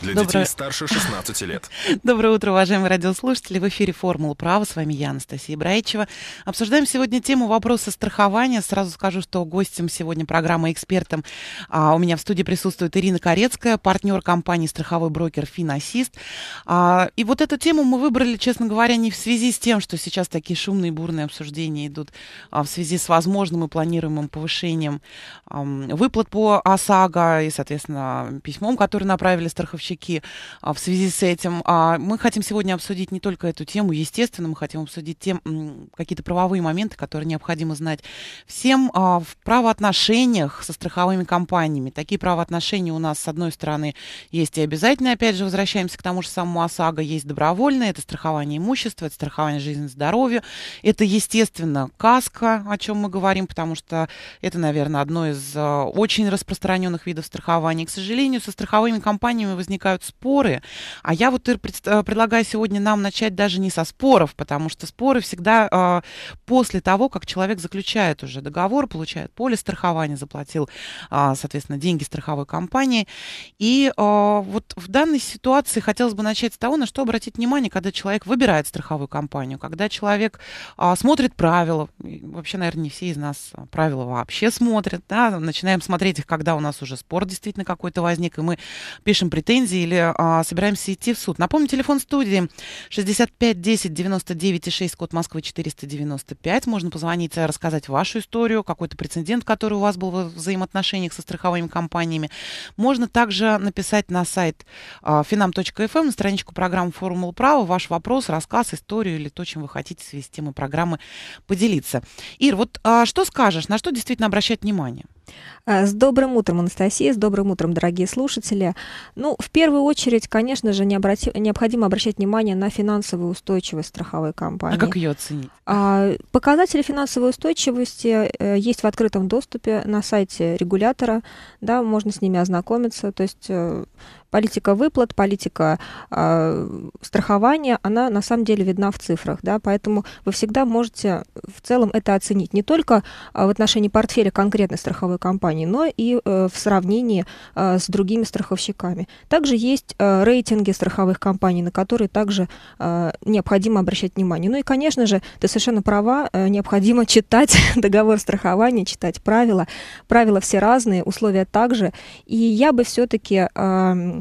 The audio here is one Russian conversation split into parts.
для Доброе... детей старше 16 лет. Доброе утро, уважаемые радиослушатели. В эфире «Формула права». С вами я, Анастасия Браичева. Обсуждаем сегодня тему вопроса страхования. Сразу скажу, что гостем сегодня программы «Экспертом» а, у меня в студии присутствует Ирина Корецкая, партнер компании «Страховой брокер Финасист». А, и вот эту тему мы выбрали, честно говоря, не в связи с тем, что сейчас такие шумные, бурные обсуждения идут а, в связи с возможным и планируемым повышением а, выплат по ОСАГО и, соответственно, письмом, которое направили страховщики поставщики а, в связи с этим. А, мы хотим сегодня обсудить не только эту тему, естественно, мы хотим обсудить тем, какие-то правовые моменты, которые необходимо знать всем а, в правоотношениях со страховыми компаниями. Такие правоотношения у нас, с одной стороны, есть и обязательные, опять же, возвращаемся к тому же самому ОСАГО, есть добровольные. это страхование имущества, это страхование жизни и здоровья, это, естественно, каско, о чем мы говорим, потому что это, наверное, одно из очень распространенных видов страхования. К сожалению, со страховыми компаниями возникает возникают споры. А я вот, Ир, пред, э, предлагаю сегодня нам начать даже не со споров, потому что споры всегда э, после того, как человек заключает уже договор, получает поле страхования, заплатил, э, соответственно, деньги страховой компании. И э, вот в данной ситуации хотелось бы начать с того, на что обратить внимание, когда человек выбирает страховую компанию, когда человек э, смотрит правила. Вообще, наверное, не все из нас э, правила вообще смотрят. Да? Начинаем смотреть их, когда у нас уже спор действительно какой-то возник, и мы пишем претензии претензий или а, собираемся идти в суд. Напомню, телефон студии 65 10 99 6, код Москвы 495. Можно позвонить, и э, рассказать вашу историю, какой-то прецедент, который у вас был в взаимоотношениях со страховыми компаниями. Можно также написать на сайт а, finam.fm, эм, на страничку программы «Формула права» ваш вопрос, рассказ, историю или то, чем вы хотите с темой программы поделиться. Ир, вот а, что скажешь, на что действительно обращать внимание? Э, с добрым утром, Анастасия, с добрым утром, дорогие слушатели. Ну, в первую очередь, конечно же, необрати... необходимо обращать внимание на финансовую устойчивость страховой компании. А как ее оценить? А, показатели финансовой устойчивости э, есть в открытом доступе на сайте регулятора, да, можно с ними ознакомиться, то есть э, политика выплат, политика э, страхования, она на самом деле видна в цифрах, да, поэтому вы всегда можете в целом это оценить не только а, в отношении портфеля конкретной страховой компании, но и э, в сравнении э, с другими страховщиками. Также есть э, рейтинги страховых компаний, на которые также э, необходимо обращать внимание. Ну и, конечно же, ты совершенно права, э, необходимо читать договор страхования, читать правила. Правила все разные, условия также. И я бы все-таки э,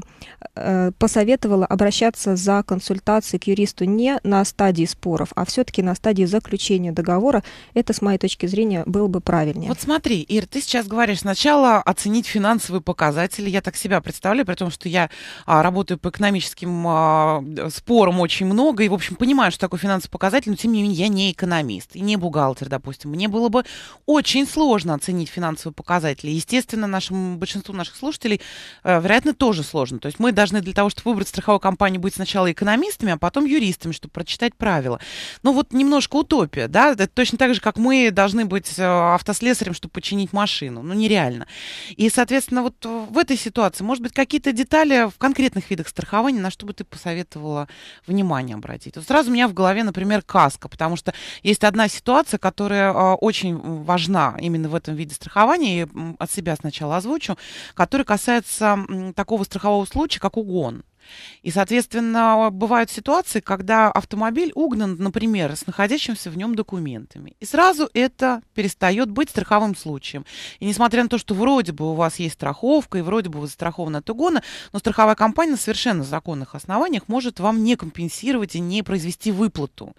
Э, посоветовала обращаться за консультацией к юристу не на стадии споров, а все-таки на стадии заключения договора. Это, с моей точки зрения, было бы правильнее. Вот смотри, Ир, ты сейчас говоришь сначала оценить финансовые показатели. Я так себя представляю, при том, что я а, работаю по экономическим а, спорам очень много и, в общем, понимаю, что такое финансовый показатель, но, тем не менее, я не экономист и не бухгалтер, допустим. Мне было бы очень сложно оценить финансовые показатели. Естественно, нашему большинству наших слушателей, э, вероятно, тоже сложно сложно. То есть мы должны для того, чтобы выбрать страховую компанию, быть сначала экономистами, а потом юристами, чтобы прочитать правила. Ну вот немножко утопия, да, это точно так же, как мы должны быть э, автослесарем, чтобы починить машину. Ну нереально. И, соответственно, вот в этой ситуации, может быть, какие-то детали в конкретных видах страхования, на что бы ты посоветовала внимание обратить? Вот сразу у меня в голове, например, каска, потому что есть одна ситуация, которая э, очень важна именно в этом виде страхования, и от себя сначала озвучу, которая касается такого страхового такого случая, как угон. И, соответственно, бывают ситуации, когда автомобиль угнан, например, с находящимся в нем документами. И сразу это перестает быть страховым случаем. И несмотря на то, что вроде бы у вас есть страховка, и вроде бы вы застрахованы от угона, но страховая компания на совершенно законных основаниях может вам не компенсировать и не произвести выплату.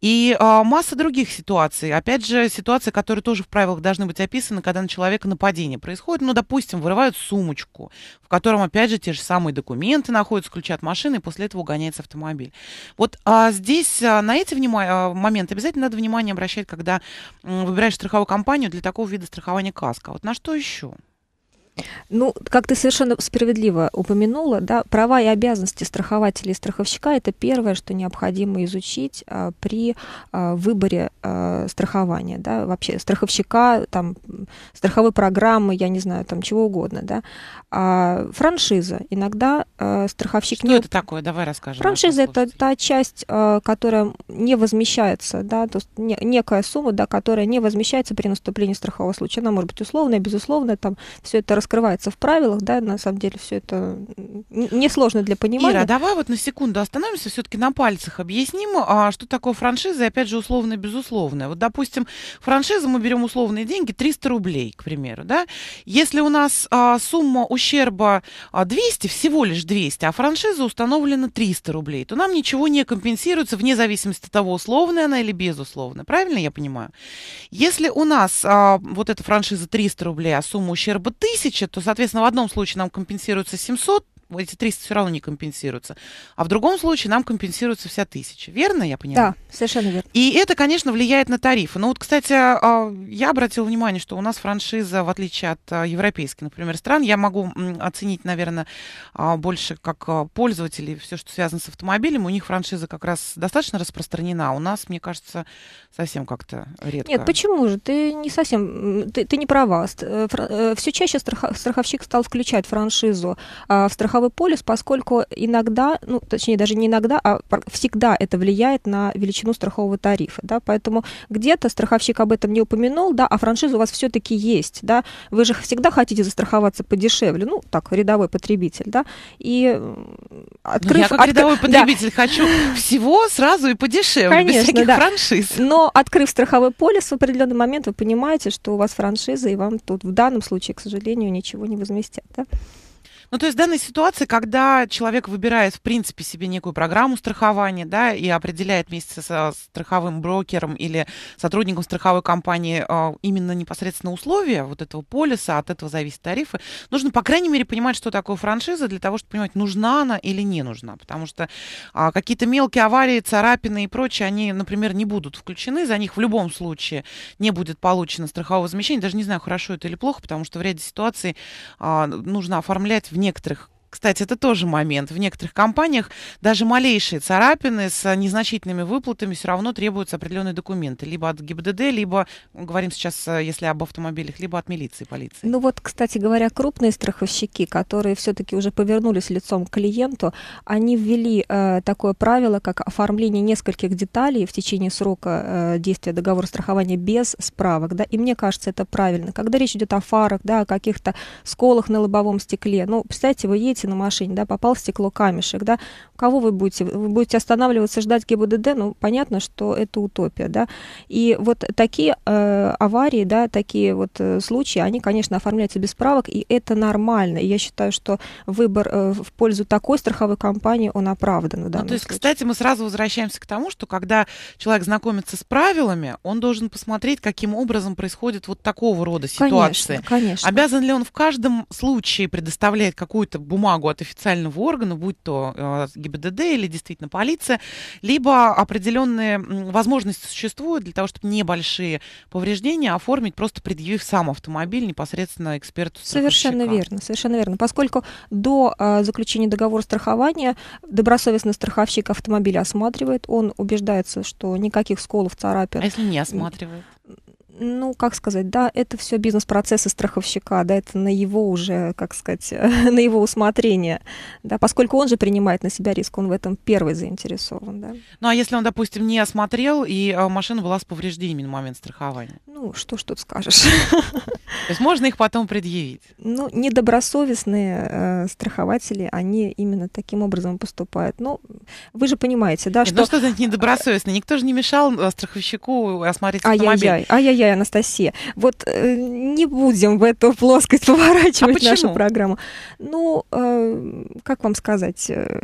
И а, масса других ситуаций. Опять же, ситуации, которые тоже в правилах должны быть описаны, когда на человека нападение происходит. Ну, допустим, вырывают сумочку, в котором, опять же, те же самые документы находятся, уводит с ключа от машины, и после этого угоняется автомобиль. Вот а здесь а, на эти внима- а, моменты обязательно надо внимание обращать, когда м, выбираешь страховую компанию для такого вида страхования каска. А вот на что еще? Ну, как ты совершенно справедливо упомянула, да, права и обязанности страхователя и страховщика это первое, что необходимо изучить а, при а, выборе а, страхования, да, вообще страховщика, там, страховой программы, я не знаю, там чего угодно, да. А, франшиза. Иногда а, страховщик что не... это такое? Давай расскажем. Франшиза это та часть, а, которая не возмещается, да, то есть не, некая сумма, да, которая не возмещается при наступлении страхового случая. Она может быть условная, безусловная, там все это рассказано скрывается в правилах, да, на самом деле все это несложно для понимания. Ира, давай вот на секунду остановимся, все-таки на пальцах объясним, а, что такое франшиза, и опять же, условно-безусловная. Вот, допустим, франшиза, мы берем условные деньги, 300 рублей, к примеру, да. Если у нас а, сумма ущерба 200, а, всего лишь 200, а франшиза установлена 300 рублей, то нам ничего не компенсируется вне зависимости от того, условная она или безусловная. Правильно я понимаю? Если у нас вот эта франшиза 300 рублей, а сумма ущерба 1000, то, соответственно, в одном случае нам компенсируется 700 эти 300 все равно не компенсируются. А в другом случае нам компенсируется вся тысяча. Верно я понимаю? Да, совершенно верно. И это, конечно, влияет на тарифы. Но ну вот, кстати, а, я обратила внимание, что у нас франшиза, в отличие от а, европейских, например, стран, я могу оценить, наверное, а, больше как пользователи все, что связано с автомобилем. У них франшиза как раз достаточно распространена. У нас, мне кажется, совсем как-то редко. Нет, почему же? Ты не совсем... Ты, ты не права. Э, э, все чаще страховщик стал включать франшизу в страховую страховой полис, поскольку иногда, ну, точнее, даже не иногда, а всегда это влияет на величину страхового тарифа, да, поэтому где-то страховщик об этом не упомянул, да, а франшиза у вас все-таки есть, да, вы же всегда хотите застраховаться подешевле, ну, так, рядовой потребитель, да, и ну, открыв... Я как откры... рядовой потребитель да. хочу всего сразу и подешевле, Конечно, без всяких да. франшиз. Но открыв страховой полис в определенный момент, вы понимаете, что у вас франшиза, и вам тут в данном случае, к сожалению, ничего не возместят, да? Ну, то есть в данной ситуации, когда человек выбирает, в принципе, себе некую программу страхования, да, и определяет вместе со страховым брокером или сотрудником страховой компании а, именно непосредственно условия вот этого полиса, от этого зависят тарифы, нужно, по крайней мере, понимать, что такое франшиза, для того, чтобы понимать, нужна она или не нужна. Потому что а, какие-то мелкие аварии, царапины и прочее, они, например, не будут включены, за них в любом случае не будет получено страхового возмещения. Даже не знаю, хорошо это или плохо, потому что в ряде ситуаций а, нужно оформлять в некоторых кстати, это тоже момент. В некоторых компаниях даже малейшие царапины с незначительными выплатами все равно требуются определенные документы. Либо от ГИБДД, либо, ну, говорим сейчас, э, если об автомобилях, либо от милиции, полиции. Ну вот, кстати говоря, крупные страховщики, которые все-таки уже повернулись лицом к клиенту, они ввели э, такое правило, как оформление нескольких деталей в течение срока э, действия договора страхования без справок. Да? И мне кажется, это правильно. Когда речь идет о фарах, да, о каких-то сколах на лобовом стекле, ну, представьте, вы едете едете на машине, да, попал в стекло камешек, да, кого вы будете? Вы будете останавливаться, ждать ГИБДД? Ну, понятно, что это утопия, да. И вот такие э, аварии, да, такие вот э, случаи, они, конечно, оформляются без справок, и это нормально. И я считаю, что выбор э, в пользу такой страховой компании, он оправдан в ну, данном ну, То есть, случае. кстати, мы сразу возвращаемся к тому, что когда человек знакомится с правилами, он должен посмотреть, каким образом происходит вот такого рода ситуации. Конечно, конечно. Обязан ли он в каждом случае предоставлять какую-то бумагу бумагу от официального органа, будь то э, ГИБДД или действительно полиция, либо определенные возможности существуют для того, чтобы небольшие повреждения оформить, просто предъявив сам автомобиль непосредственно эксперту. Совершенно верно, совершенно верно. Поскольку до э, заключения договора страхования добросовестный страховщик автомобиля осматривает, он убеждается, что никаких сколов, царапин. А если не осматривает? ну, как сказать, да, это все бизнес-процессы страховщика, да, это на его уже, как сказать, на его усмотрение, да, поскольку он же принимает на себя риск, он в этом первый заинтересован, да. Ну, а если он, допустим, не осмотрел, и а, машина была с повреждениями на момент страхования? Ну, что ж тут скажешь. То есть можно их потом предъявить? Ну, недобросовестные э, страхователи, они именно таким образом поступают. Ну, вы же понимаете, да, Нет, что... Ну, что значит недобросовестные? Никто же не мешал э, страховщику осмотреть автомобиль. Ай-яй-яй, ай-яй-яй Галя и Анастасия. Вот э, не будем в эту плоскость поворачивать а нашу программу. Ну, э, как вам сказать, э,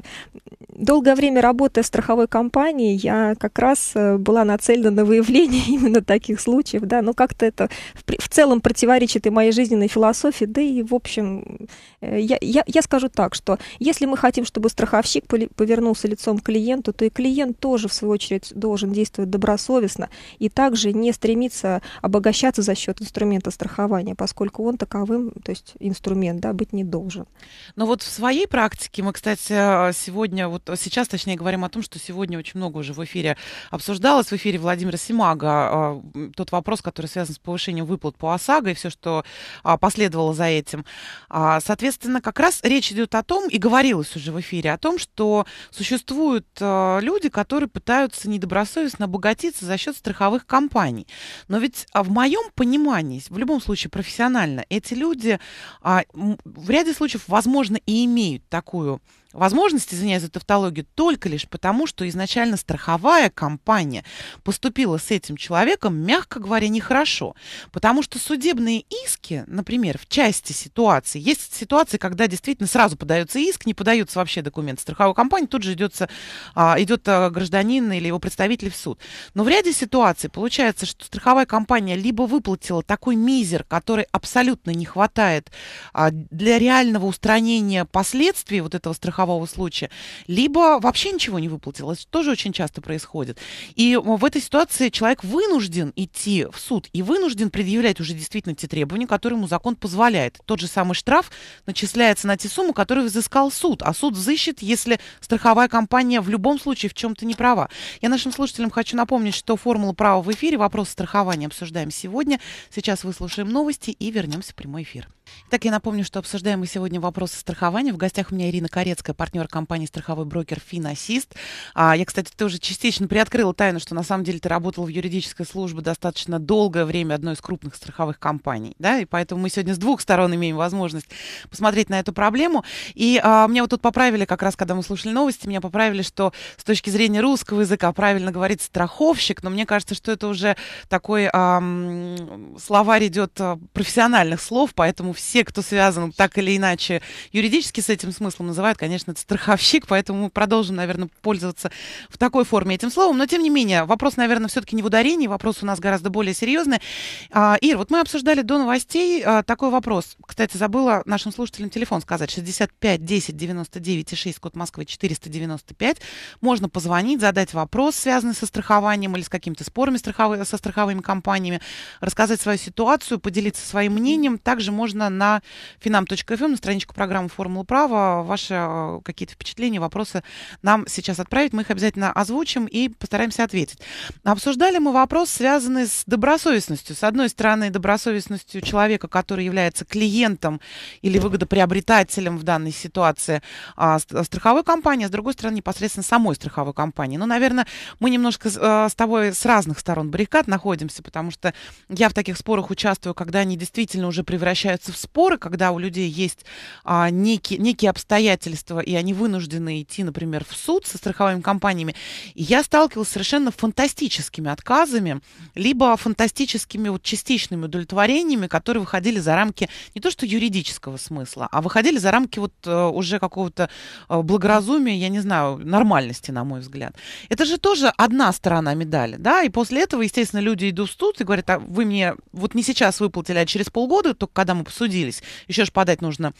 долгое время работая в страховой компании, я как раз э, была нацелена на выявление именно таких случаев, да, но как-то это в, в целом противоречит и моей жизненной философии, да и, в общем, э, я, я, я скажу так, что если мы хотим, чтобы страховщик повернулся лицом к клиенту, то и клиент тоже, в свою очередь, должен действовать добросовестно и также не стремиться обогащаться за счет инструмента страхования, поскольку он таковым, то есть инструмент, да, быть не должен. Но вот в своей практике мы, кстати, а, сегодня, вот сейчас, точнее, говорим о том, что сегодня очень много уже в эфире обсуждалось, в эфире Владимира Симага, а, тот вопрос, который связан с повышением выплат по ОСАГО и все, что а, последовало за этим. Соответственно, как раз речь идет о том, и говорилось уже в эфире, о том, что существуют люди, которые пытаются недобросовестно обогатиться за счет страховых компаний. Но ведь а в моем понимании, в любом случае профессионально, эти люди а, в ряде случаев, возможно, и имеют такую возможность, извиняюсь за тавтологию, только лишь потому, что изначально страховая компания поступила с этим человеком, мягко говоря, нехорошо. Потому что судебные иски, например, в части ситуации, есть ситуации, когда действительно сразу подается иск, не подаются вообще документы страховой компании, тут же идется, а, идет а, гражданин или его представитель в суд. Но в ряде ситуаций получается, что страховая компания либо выплатила такой мизер, который абсолютно не хватает а, для реального устранения последствий вот этого страхового страхового случая, либо вообще ничего не выплатил. Это тоже очень часто происходит. И э, в этой ситуации человек вынужден идти в суд и вынужден предъявлять уже действительно те требования, которые ему закон позволяет. Тот же самый штраф начисляется на те суммы, которые взыскал суд. А суд взыщет, если страховая компания в любом случае в чем-то не права. Я нашим слушателям хочу напомнить, что формула права в эфире, вопрос страхования обсуждаем сегодня. Сейчас выслушаем новости и вернемся в прямой эфир. так я напомню, что обсуждаем мы сегодня вопросы страхования. В гостях у меня Ирина Корецкая, партнер компании страховой брокер «Финасист». А, я, кстати, тоже частично приоткрыла тайну, что на самом деле ты работал в юридической службе достаточно долгое время одной из крупных страховых компаний, да, и поэтому мы сегодня с двух сторон имеем возможность посмотреть на эту проблему. И а, меня вот тут поправили, как раз когда мы слушали новости, меня поправили, что с точки зрения русского языка правильно говорить страховщик, но мне кажется, что это уже такой а, словарь идет профессиональных слов, поэтому все, кто связан так или иначе юридически с этим смыслом, называют, конечно, конечно, это страховщик, поэтому мы продолжим, наверное, пользоваться в такой форме этим словом. Но, тем не менее, вопрос, наверное, все-таки не в ударении, вопрос у нас гораздо более серьезный. А, Ир, вот мы обсуждали до новостей а, такой вопрос. Кстати, забыла нашим слушателям телефон сказать. 65 10 99 6, код Москвы 495. Можно позвонить, задать вопрос, связанный со страхованием или с какими-то спорами страховыми, со страховыми компаниями, рассказать свою ситуацию, поделиться своим мнением. Также можно на finam.fm, эм, на страничку программы «Формула права», ваше Э, какие-то впечатления, вопросы нам сейчас отправить. Мы их обязательно озвучим и постараемся ответить. Обсуждали мы вопрос, связанный с добросовестностью. С одной стороны, добросовестностью человека, который является клиентом или выгодоприобретателем в данной ситуации а, а страховой компании, а с другой стороны, непосредственно самой страховой компании. Ну, наверное, мы немножко а, с тобой с разных сторон баррикад находимся, потому что я в таких спорах участвую, когда они действительно уже превращаются в споры, когда у людей есть а, некие, некие обстоятельства, общества, и они вынуждены идти, например, в суд со страховыми компаниями. И я сталкивалась с совершенно фантастическими отказами, либо фантастическими вот частичными удовлетворениями, которые выходили за рамки не то что юридического смысла, а выходили за рамки вот э, уже какого-то э, благоразумия, я не знаю, нормальности, на мой взгляд. Это же тоже одна сторона медали, да, и после этого, естественно, люди идут в суд и говорят, а вы мне вот не сейчас выплатили, а через полгода, только когда мы посудились, еще же подать нужно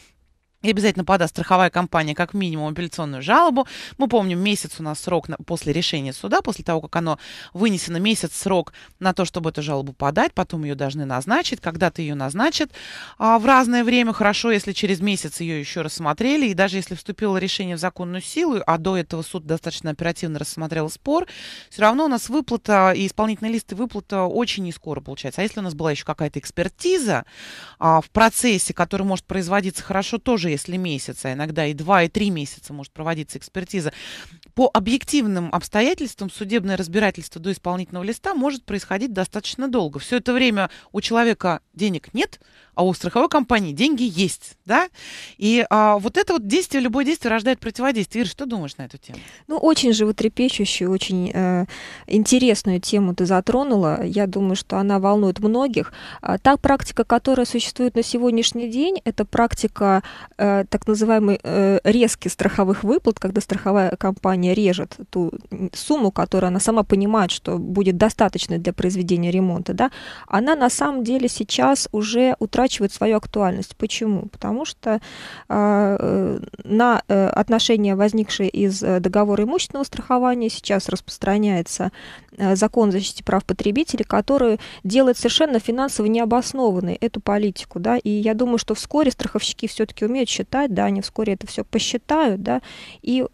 и обязательно подаст страховая компания как минимум апелляционную жалобу. Мы помним, месяц у нас срок на, после решения суда, после того, как оно вынесено, месяц срок на то, чтобы эту жалобу подать, потом ее должны назначить. Когда-то ее назначат а, в разное время. Хорошо, если через месяц ее еще рассмотрели, и даже если вступило решение в законную силу, а до этого суд достаточно оперативно рассмотрел спор, все равно у нас выплата и исполнительные листы выплата очень не скоро получается. А если у нас была еще какая-то экспертиза а, в процессе, которая может производиться хорошо, тоже если месяца, иногда и два, и три месяца может проводиться экспертиза по объективным обстоятельствам судебное разбирательство до исполнительного листа может происходить достаточно долго. Все это время у человека денег нет, а у страховой компании деньги есть, да? И а, вот это вот действие, любое действие рождает противодействие. Ир, что думаешь на эту тему? Ну, очень животрепещущую, очень э, интересную тему ты затронула. Я думаю, что она волнует многих. А, та практика, которая существует на сегодняшний день, это практика э, так называемой э, резки страховых выплат, когда страховая компания компания режет ту сумму, которую она сама понимает, что будет достаточно для произведения ремонта, да, она на самом деле сейчас уже утрачивает свою актуальность. Почему? Потому что а, э, на э, отношения, возникшие из э, договора имущественного страхования, сейчас распространяется Э, закон о защите прав потребителей, который делает совершенно финансово необоснованной эту политику, да, и я думаю, что вскоре страховщики все-таки умеют считать, да, они вскоре это все посчитают, да, и,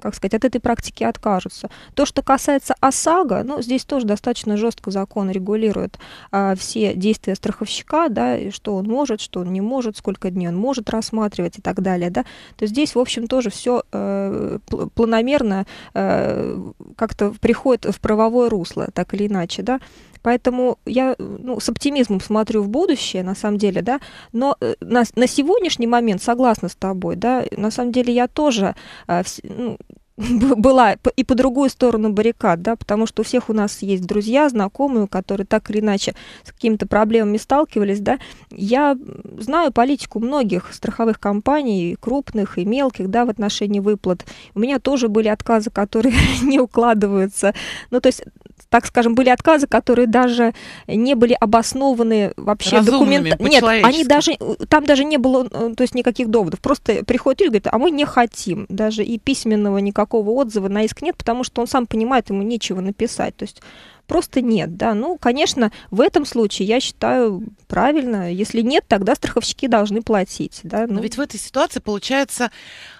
как сказать, от этой практики откажутся. То, что касается ОСАГО, ну, здесь тоже достаточно жестко закон регулирует а, все действия страховщика, да, и что он может, что он не может, сколько дней он может рассматривать и так далее, да, то здесь, в общем, тоже все э, планомерно э, как-то приходит в правовое русло, так или иначе, да. Поэтому я ну, с оптимизмом смотрю в будущее, на самом деле, да, но э, на, на сегодняшний момент согласна с тобой, да, на самом деле я тоже, э, ну, была и по другую сторону баррикад, да, потому что у всех у нас есть друзья, знакомые, которые так или иначе с какими-то проблемами сталкивались, да. Я знаю политику многих страховых компаний, крупных и мелких, да, в отношении выплат. У меня тоже были отказы, которые не укладываются. Ну, то есть так скажем, были отказы, которые даже не были обоснованы вообще документами. Нет, они даже э, там даже не было, э, то есть никаких доводов. Просто приходит и говорят, а мы не хотим, даже и письменного никакого никакого отзыва на иск нет, потому что он сам понимает, ему нечего написать. То есть просто нет, да. Ну, конечно, в этом случае я считаю правильно, если нет, тогда страховщики должны платить, да. Ну. Но ведь в этой ситуации получается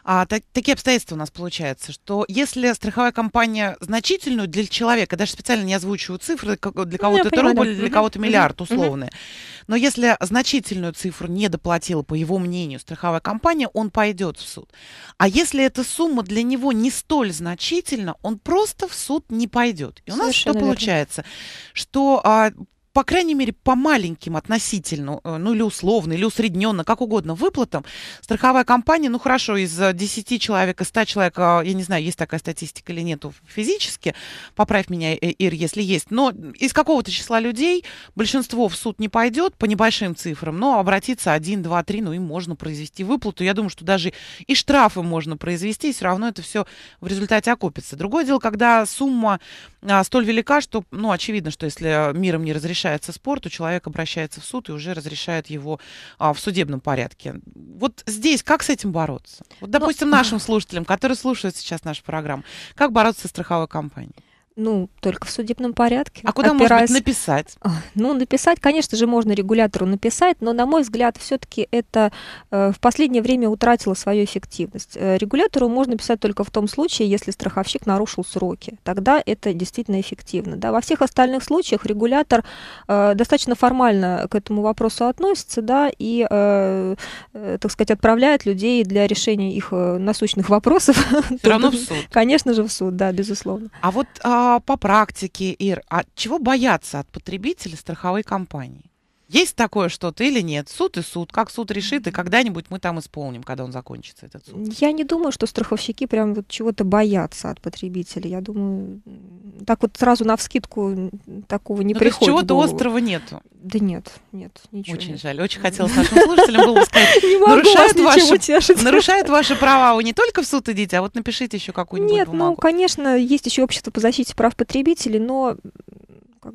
а, так, такие обстоятельства у нас получаются, что если страховая компания значительную для человека, даже специально не озвучиваю цифры, для ну, кого-то это рубль, да. для угу. кого-то миллиард условно, угу. но если значительную цифру не доплатила, по его мнению, страховая компания, он пойдет в суд. А если эта сумма для него не столь значительна, он просто в суд не пойдет. И у нас Совершенно что верно. получается? получается, что а, по крайней мере, по маленьким относительно, э, ну или условно, или усредненно, как угодно, выплатам, страховая компания, ну хорошо, из 10 э, человек, из 100 человек, а, я не знаю, есть такая статистика или нет физически, поправь меня, э, Ир, если есть, но из какого-то числа людей большинство в суд не пойдет по небольшим цифрам, но обратиться 1, 2, 3, ну и можно произвести выплату. Я думаю, что даже и штрафы можно произвести, и все равно это все в результате окупится. Другое дело, когда сумма а, столь велика, что, ну, очевидно, что если миром не разрешится, разрешается спорту, человек обращается в суд и уже разрешает его а, в судебном порядке. Вот здесь как с этим бороться? Вот, ну, допустим, Но... нашим слушателям, которые слушают сейчас нашу программу, как бороться со страховой компанией? Ну, только в судебном порядке. А куда опираясь... может быть, написать? Ну, написать, конечно же, можно регулятору написать, но, на мой взгляд, все-таки это э, в последнее время утратило свою эффективность. Э, регулятору можно писать только в том случае, если страховщик нарушил сроки. Тогда это действительно эффективно. Да? Во всех остальных случаях регулятор э, достаточно формально к этому вопросу относится да, и, э, э, так сказать, отправляет людей для решения их э, насущных вопросов. Все равно в суд. Конечно же, в суд, да, безусловно. А вот... А а, по практике, Ир, а чего бояться от потребителей страховой компании? Есть такое что-то или нет? Суд и суд. Как суд решит, и когда-нибудь мы там исполним, когда он закончится, этот суд. Я не думаю, что страховщики прям вот чего-то боятся от потребителей. Я думаю, так вот сразу на вскидку такого не ну, приходит. чего-то острого нету. Да нет, нет, ничего. Очень нет. жаль. Очень хотелось нашим слушателям было бы сказать, нарушают ваши, нарушают ваши права. Вы не только в суд идите, а вот напишите еще какую-нибудь Нет, ну, конечно, есть еще общество по защите прав потребителей, но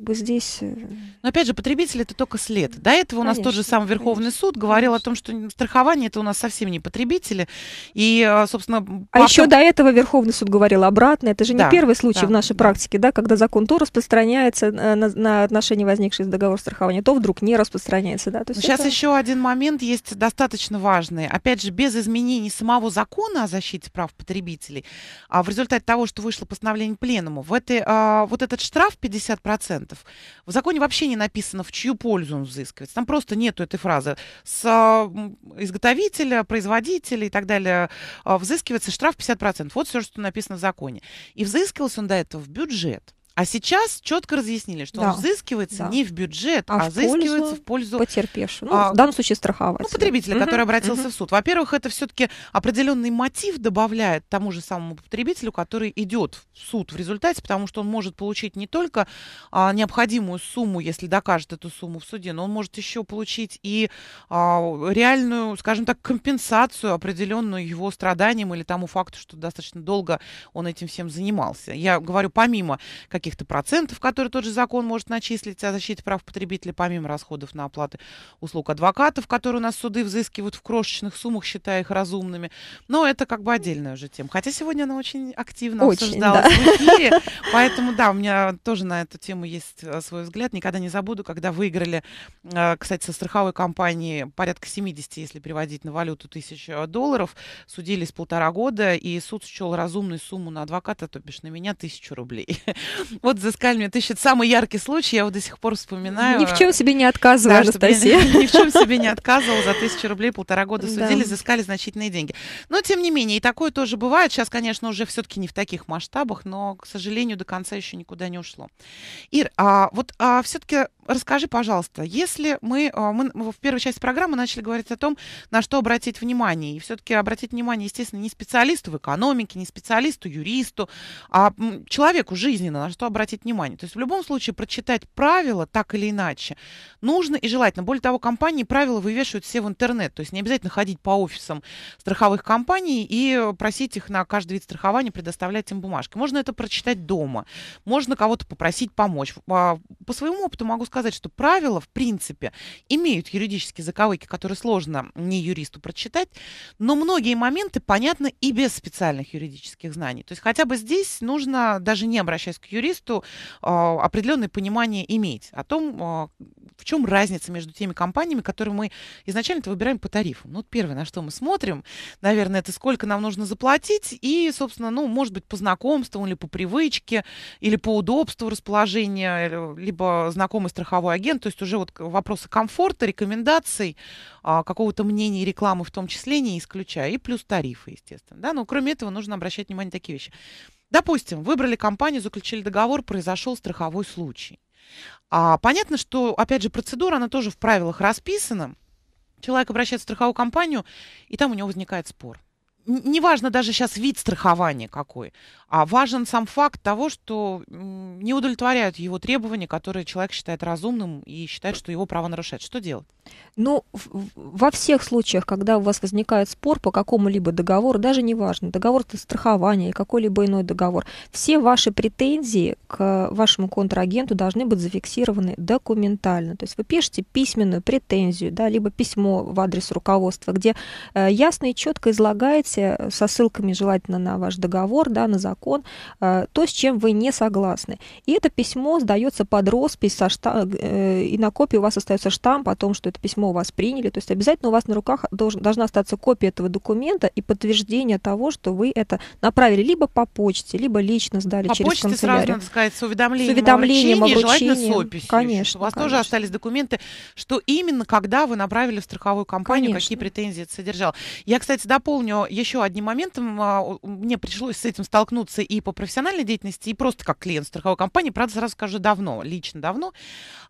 как бы здесь... Э, Но опять же, потребитель это только след. До этого у нас тот же сам Верховный конечно, суд говорил конечно. о том, что страхование это у нас совсем не потребители. И, э, собственно... А папа... А еще до этого Верховный суд говорил обратно. Это же не да, первый случай да, в нашей да. практике, да, когда закон то распространяется э, на, на отношения, возникшие из договора страхования, то вдруг не распространяется. Да? То есть Сейчас это... еще один момент есть достаточно важный. Опять же, без изменений самого закона о защите прав потребителей, а в результате того, что вышло постановление пленума, в этой, а, вот этот штраф 50%, процентов. В законе вообще не написано, в чью пользу он взыскивается. Там просто нету этой фразы. С изготовителя, производителя и так далее а, взыскивается штраф 50%. Вот все, что написано в законе. И взыскивался он до этого в бюджет. А сейчас четко разъяснили, что да. он взыскивается да. не в бюджет, а, а в взыскивается в пользу потерпевшего. Ну, а, в данном случае страхователя. Ну, потребителя, угу, который обратился угу. в суд. Во-первых, это все-таки определенный мотив добавляет тому же самому потребителю, который идет в суд в результате, потому что он может получить не только а, необходимую сумму, если докажет эту сумму в суде, но он может еще получить и а, реальную, скажем так, компенсацию определенную его страданиям или тому факту, что достаточно долго он этим всем занимался. Я говорю помимо каких каких-то процентов, которые тот же закон может начислить о защите прав потребителя, помимо расходов на оплаты услуг адвокатов, которые у нас суды взыскивают в крошечных суммах, считая их разумными. Но это как бы отдельная уже тема. Хотя сегодня она очень активно очень, обсуждалась да. в эфире, поэтому да, у меня тоже на эту тему есть э, свой взгляд. Никогда не забуду, когда выиграли, э, кстати, со страховой компании порядка 70, если переводить на валюту, тысяч э, долларов, судились полтора года, и суд счел разумную сумму на адвоката, то бишь на меня, тысячу рублей. Вот взыскали мне тысячу. самый яркий случай, я его до сих пор вспоминаю. Ни в чем себе не отказывала, да, Анастасия. Ни, ни в чем себе не отказывала. За тысячу рублей полтора года судили, да. взыскали значительные деньги. Но, тем не менее, и такое тоже бывает. Сейчас, конечно, уже все-таки не в таких масштабах, но, к сожалению, до конца еще никуда не ушло. Ир, а вот а, все-таки расскажи, пожалуйста, если а, мы, мы в первой части программы начали говорить о том, на что обратить внимание. И все-таки обратить внимание, естественно, не специалисту в экономике, не специалисту, юристу, а человеку жизненно, на что обратить внимание. То есть в любом случае прочитать правила так или иначе нужно и желательно. Более того, компании правила вывешивают все в интернет. То есть не обязательно ходить по офисам страховых компаний и просить их на каждый вид страхования предоставлять им бумажки. Можно это прочитать дома, можно кого-то попросить помочь. А, по своему опыту могу сказать, сказать, что правила, в принципе, имеют юридические заковыки, которые сложно не юристу прочитать, но многие моменты понятны и без специальных юридических знаний. То есть хотя бы здесь нужно, даже не обращаясь к юристу, а, определенное понимание иметь о том, а, в чем разница между теми компаниями, которые мы изначально выбираем по тарифам. Ну, вот первое, на что мы смотрим, наверное, это сколько нам нужно заплатить, и, собственно, ну, может быть, по знакомству или по привычке, или по удобству расположения, э, либо знакомый страховой страховой агент, то есть уже вот вопросы комфорта, рекомендаций, а, какого-то мнения и рекламы в том числе не исключая, и плюс тарифы, естественно. Да? Но кроме этого нужно обращать внимание на такие вещи. Допустим, выбрали компанию, заключили договор, произошел страховой случай. А, понятно, что, опять же, процедура, она тоже в правилах расписана. Человек обращается в страховую компанию, и там у него возникает спор неважно даже сейчас вид страхования какой а важен сам факт того, что не удовлетворяют его требования, которые человек считает разумным и считает, что его право нарушает. Что делать? Ну, во всех случаях, когда у вас возникает спор по какому-либо договору, даже неважно, договор это страхование или какой-либо иной договор, все ваши претензии к вашему контрагенту должны быть зафиксированы документально. То есть вы пишете письменную претензию, да, либо письмо в адрес руководства, где э, ясно и четко излагаете со ссылками желательно на ваш договор, да, на закон, закон, э, то, с чем вы не согласны. И это письмо сдается под роспись, со штамп, э, и на копии у вас остается штамп о том, что это письмо у вас приняли. То есть обязательно у вас на руках должен, должна остаться копия этого документа и подтверждение того, что вы это направили либо по почте, либо лично сдали по через почте канцелярию. сразу, надо сказать, с уведомлением, с уведомлением о вручении, желательно с описью. Конечно. У вас конечно. тоже остались документы, что именно, когда вы направили в страховую компанию, конечно. какие претензии это содержало. Я, кстати, дополню еще одним моментом. А, мне пришлось с этим столкнуться заниматься и по профессиональной деятельности, и просто как клиент страховой компании, правда, сразу скажу, давно, лично давно.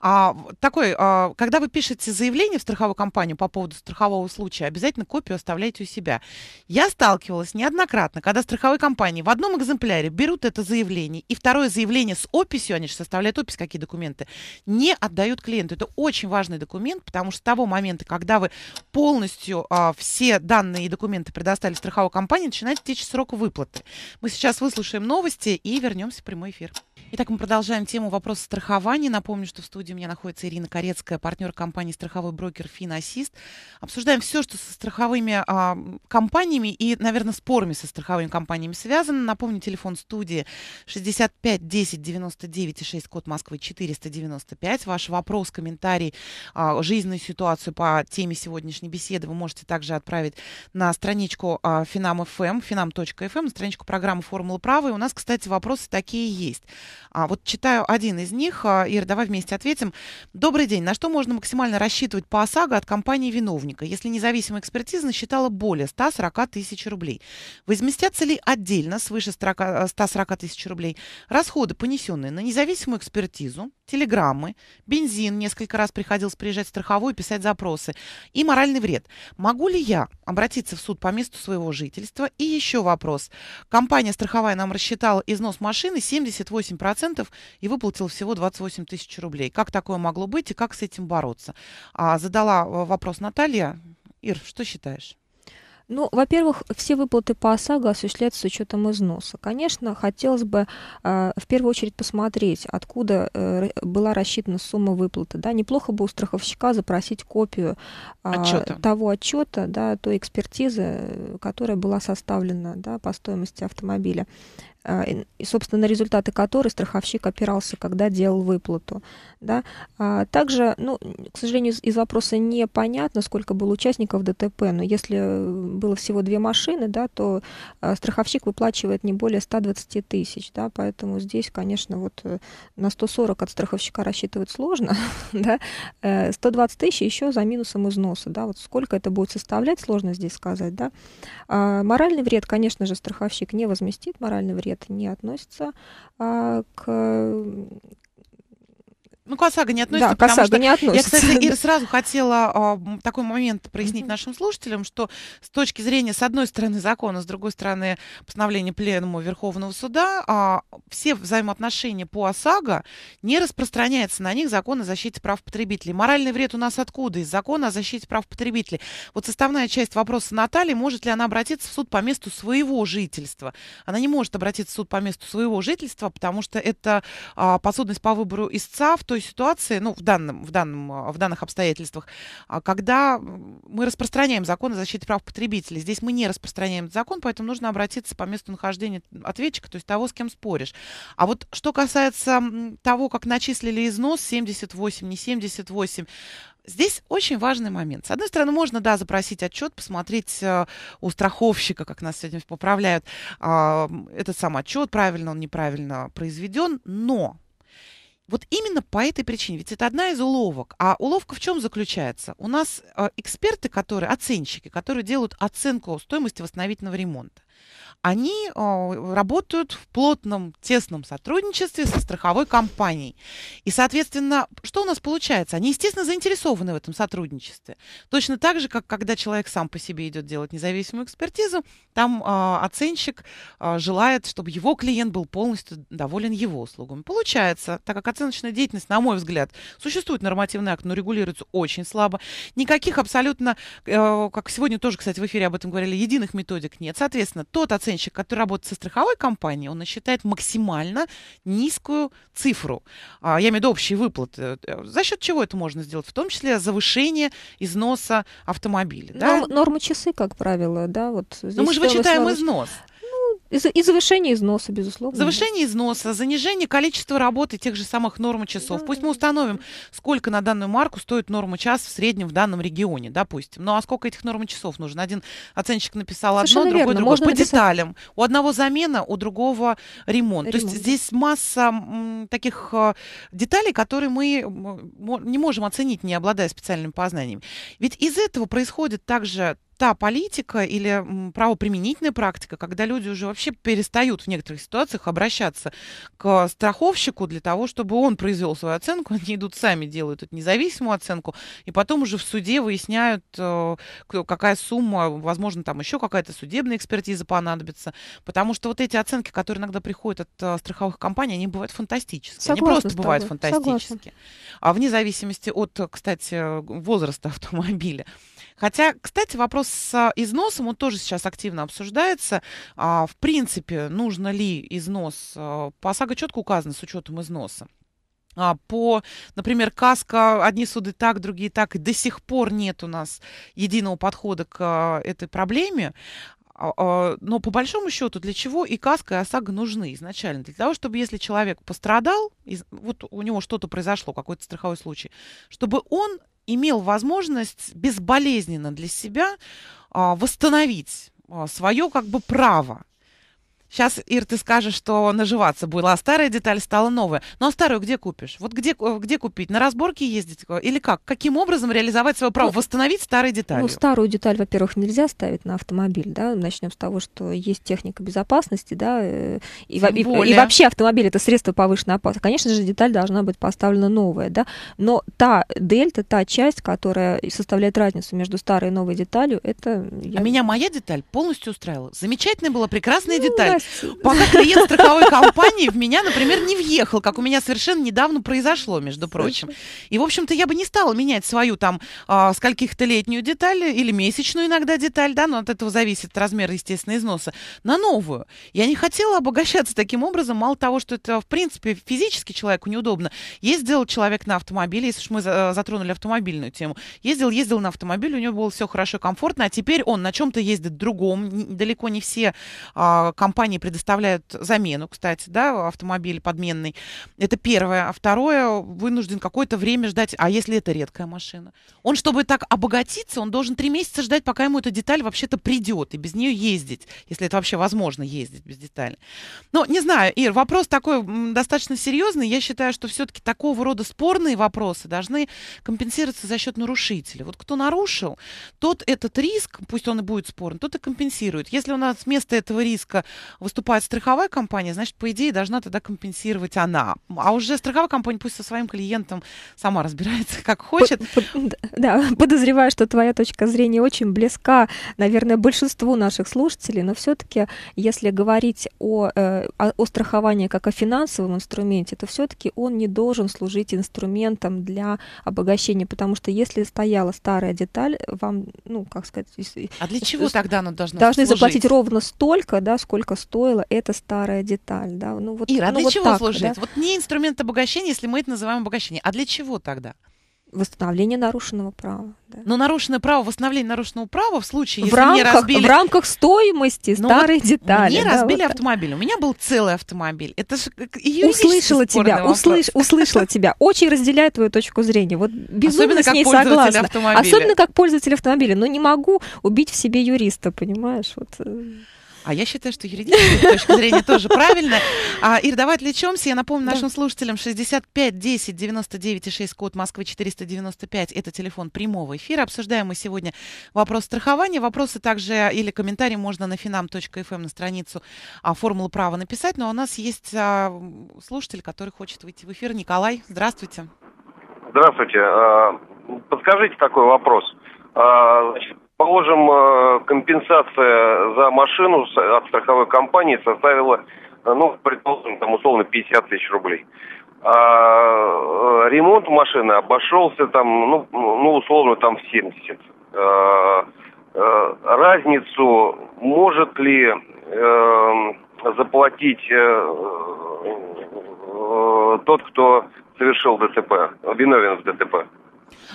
А, такой, а, когда вы пишете заявление в страховую компанию по поводу страхового случая, обязательно копию оставляйте у себя. Я сталкивалась неоднократно, когда страховые компании в одном экземпляре берут это заявление, и второе заявление с описью, они же составляют опись, какие документы, не отдают клиенту. Это очень важный документ, потому что с того момента, когда вы полностью а, все данные и документы предоставили страховой компании, начинает течь срок выплаты. Мы сейчас вы мы слушаем новости и вернемся в прямой эфир. Итак, мы продолжаем тему вопроса страхования. Напомню, что в студии у меня находится Ирина Корецкая, партнер компании «Страховой брокер ФинАссист. Обсуждаем все, что со страховыми а, компаниями и, наверное, спорами со страховыми компаниями связано. Напомню, телефон студии 65 10 99 и 6, код Москвы 495. Ваш вопрос, комментарий, а, жизненную ситуацию по теме сегодняшней беседы вы можете также отправить на страничку а, Finam.fm, finam.fm, эм, эм, на страничку программы «Формула права». И у нас, кстати, вопросы такие есть. А вот читаю один из них. А, ир, давай вместе ответим. Добрый день. На что можно максимально рассчитывать по ОСАГО от компании виновника, если независимая экспертиза насчитала более 140 тысяч рублей? Возместятся ли отдельно свыше 140 э, тысяч рублей расходы, понесенные на независимую экспертизу, телеграммы, бензин, несколько раз приходилось приезжать в страховую, писать запросы, и моральный вред. Могу ли я обратиться в суд по месту своего жительства? И еще вопрос. Компания страховая нам рассчитала износ машины 78% и выплатила всего 28 тысяч рублей. Как такое могло быть и как с этим бороться? А, задала э, вопрос Наталья. Ир, что считаешь? Ну, во-первых, все выплаты по ОСАГО осуществляются с учетом износа. Конечно, хотелось бы э, в первую очередь посмотреть, откуда э, была рассчитана сумма выплаты. Да, неплохо бы у страховщика запросить копию э, а, отчета. того отчета, да, той экспертизы, э, которая была составлена да, по стоимости автомобиля. А, и, собственно, на результаты которой страховщик опирался, когда делал выплату. Да? А также, ну, к сожалению, из, из вопроса непонятно, сколько было участников ДТП, но если э, было всего две машины, да, то э, страховщик выплачивает не более 120 тысяч, да, поэтому здесь, конечно, вот э, на 140 от страховщика рассчитывать сложно, да, 120 тысяч еще за минусом износа, да, вот сколько это будет составлять, сложно здесь сказать, да. А моральный вред, конечно же, страховщик не возместит моральный вред, это не относится а, к ну, к ОСАГО не относится, да, потому ОСАГО что не относится. я, кстати, Ир, сразу хотела э, такой момент прояснить mm-hmm. нашим слушателям, что с точки зрения, с одной стороны, закона, с другой стороны, постановления Пленума Верховного Суда, э, все взаимоотношения по ОСАГО не распространяется на них закон о защите прав потребителей. Моральный вред у нас откуда? Из закона о защите прав потребителей. Вот составная часть вопроса Натальи, может ли она обратиться в суд по месту своего жительства? Она не может обратиться в суд по месту своего жительства, потому что это э, а, подсудность по выбору истца в той той ситуации, ну, в, данном, в, данном, в данных обстоятельствах, а, когда мы распространяем закон о защите прав потребителей. Здесь мы не распространяем этот закон, поэтому нужно обратиться по месту нахождения ответчика, то есть того, с кем споришь. А вот что касается того, как начислили износ 78, не 78, Здесь очень важный момент. С одной стороны, можно, да, запросить отчет, посмотреть э, у страховщика, как нас сегодня поправляют, э, этот сам отчет, правильно он, неправильно произведен, но вот именно по этой причине, ведь это одна из уловок. А уловка в чем заключается? У нас э, эксперты, которые, оценщики, которые делают оценку стоимости восстановительного ремонта, они а, работают в плотном, тесном сотрудничестве со страховой компанией. И, соответственно, что у нас получается? Они, естественно, заинтересованы в этом сотрудничестве. Точно так же, как когда человек сам по себе идет делать независимую экспертизу, там а, оценщик а, желает, чтобы его клиент был полностью доволен его услугами. Получается, так как оценочная деятельность, на мой взгляд, существует нормативный акт, но регулируется очень слабо. Никаких абсолютно, э, как сегодня тоже, кстати, в эфире об этом говорили, единых методик нет. Соответственно, тот оценщик, оценщик, который работает со страховой компанией, он насчитает максимально низкую цифру. А, я имею в виду общие выплаты. За счет чего это можно сделать? В том числе завышение износа автомобиля. Да? Норм, нормы часы, как правило, да? Вот Но ну, мы же вычитаем износ. И, и завышение износа, безусловно. Завышение износа, занижение количества работы тех же самых норм часов. Да. Пусть мы установим, сколько на данную марку стоит норма час в среднем в данном регионе, допустим. Ну а сколько этих норм часов нужно? Один оценщик написал Совершенно одно, другой другое. По написать... деталям. У одного замена, у другого ремонт. ремонт. То есть здесь масса таких э, деталей, которые мы не можем оценить, не обладая специальными познаниями. Ведь из этого происходит также та политика или правоприменительная практика, когда люди уже вообще перестают в некоторых ситуациях обращаться к страховщику для того, чтобы он произвел свою оценку, они идут сами делают эту независимую оценку, и потом уже в суде выясняют, э, какая сумма, возможно, там еще какая-то судебная экспертиза понадобится, потому что вот эти оценки, которые иногда приходят от э, страховых компаний, они бывают фантастические, Согласна они просто бывают фантастические, Согласна. а вне зависимости от, кстати, возраста автомобиля. Хотя, кстати, вопрос с а, износом, он тоже сейчас активно обсуждается. А, в принципе, нужно ли износ? А, по ОСАГО четко указано с учетом износа. А по, например, каска, одни суды так, другие так, и до сих пор нет у нас единого подхода к этой проблеме. Но по большому счету, для чего и каска, и ОСАГО нужны изначально? Для того, чтобы если человек пострадал, вот у него что-то произошло, какой-то страховой случай, чтобы он имел возможность безболезненно для себя а, восстановить а, свое как бы право Сейчас, Ир, ты скажешь, что наживаться было, а старая деталь стала новая. Ну а старую где купишь? Вот где, э, где купить? На разборке ездить? Или как? Каким образом реализовать свое право? Ну, Восстановить старые детали? Ну, старую деталь, во-первых, нельзя ставить на автомобиль, да. Начнем с того, что есть техника безопасности, да. Э, и, и, и, вообще автомобиль это средство повышенной опасности. Конечно же, деталь должна быть поставлена новая, да. Но та дельта, та часть, которая составляет разницу между старой и новой деталью, это... А я... А меня моя деталь полностью устраивала. Замечательная была, прекрасная ну, деталь. Здравствуйте. Пока клиент страховой компании в меня, например, не въехал, как у меня совершенно недавно произошло, между прочим. И, в общем-то, я бы не стала менять свою там а, скольких-то летнюю деталь или месячную иногда деталь, да, но от этого зависит размер, естественно, износа, на новую. Я не хотела обогащаться таким образом, мало того, что это, в принципе, физически человеку неудобно. Ездил человек на автомобиле, если уж мы затронули автомобильную тему, ездил, ездил на автомобиле, у него было все хорошо, комфортно, а теперь он на чем-то ездит другом, далеко не все а, компании Компании предоставляют замену, кстати, да, автомобиль подменный. Это первое. А второе, вынужден какое-то время ждать. А если это редкая машина? Он, чтобы так обогатиться, он должен три месяца ждать, пока ему эта деталь вообще-то придет, и без нее ездить, если это вообще возможно ездить без детали. Но не знаю, Ир, вопрос такой достаточно серьезный. Я считаю, что все-таки такого рода спорные вопросы должны компенсироваться за счет нарушителя. Вот кто нарушил, тот этот риск, пусть он и будет спорный, тот и компенсирует. Если у нас вместо этого риска выступает страховая компания, значит, по идее, должна тогда компенсировать она. А уже страховая компания пусть со своим клиентом сама разбирается, как хочет. По, по, да, подозреваю, что твоя точка зрения очень близка, наверное, большинству наших слушателей, но все-таки, если говорить о, э, о, о страховании как о финансовом инструменте, то все-таки он не должен служить инструментом для обогащения, потому что если стояла старая деталь, вам, ну, как сказать... А для чего тогда она должна Должны служить? заплатить ровно столько, да, сколько стоит стоила эта старая деталь. Да? Ну, вот, Ира, а ну, а для вот чего так, служит? Да? Вот не инструмент обогащения, если мы это называем обогащением. А для чего тогда? Восстановление нарушенного права. Да. Но нарушенное право, восстановление нарушенного права в случае, если в рамках, мне разбили... В рамках стоимости ну старой вот детали. Мне да, разбили вот автомобиль. У меня был целый автомобиль. Это же Услышала тебя, услыш, услышала тебя. Очень разделяю твою точку зрения. Вот безумно Особенно с ней как согласна. Автомобиля. Особенно как пользователь автомобиля. Но не могу убить в себе юриста, понимаешь? Вот. Э, а я считаю, что юридическая точка зрения тоже правильная. А, Ир, давай отвлечемся. Я напомню да. нашим слушателям 65 10 99 6 код Москвы 495. Это телефон прямого эфира. Обсуждаем мы сегодня вопрос страхования. Вопросы также а, или комментарии можно на finam.fm эм, на страницу а, формулы права написать. Но ну, а у нас есть а, слушатель, который хочет выйти в эфир. Николай, здравствуйте. Здравствуйте. А, подскажите такой вопрос. Значит, Положим, э, компенсация за машину от страховой компании составила, э, ну, предположим, там, условно, 50 тысяч рублей. А э, ремонт машины обошелся там, ну, ну условно, там в 70. А, разницу может ли эм, э, заплатить э, тот, кто совершил ДТП, виновен в ДТП?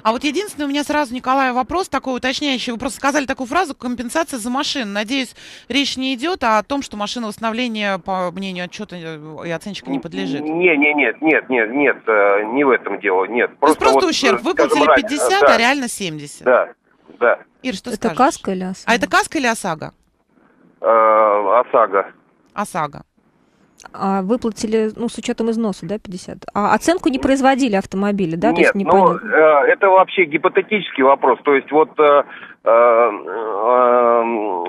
А вот единственный у меня сразу, Николай, вопрос такой уточняющий. Вы просто сказали такую фразу «компенсация за машину». Надеюсь, речь не идет о том, что машина восстановления, по мнению отчета э, и оценщика, не подлежит. Нет, нет, нет, нет, нет, э, нет, не в этом дело, нет. Просто, просто вот, ущерб. Э, выплатили 50, а да, а реально 70. Да, да. Ир, что это скажешь? каска или ОСАГО? А это каска или ОСАГО? Э, ОСАГО. ОСАГО а выплатили, ну, с учетом износа, да, 50. А оценку не производили автомобили, да? Нет, не ну, э, это вообще гипотетический вопрос. То есть вот э, э, э,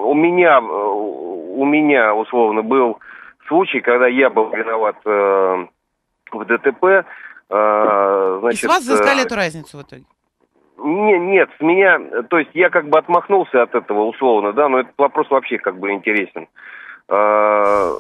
у меня, у меня, условно, был случай, когда я был виноват э, в ДТП. Э, значит, И с вас застали э, эту разницу в итоге? Не, нет, с меня, то есть я как бы отмахнулся от этого условно, да, но этот вопрос вообще как бы интересен. Э,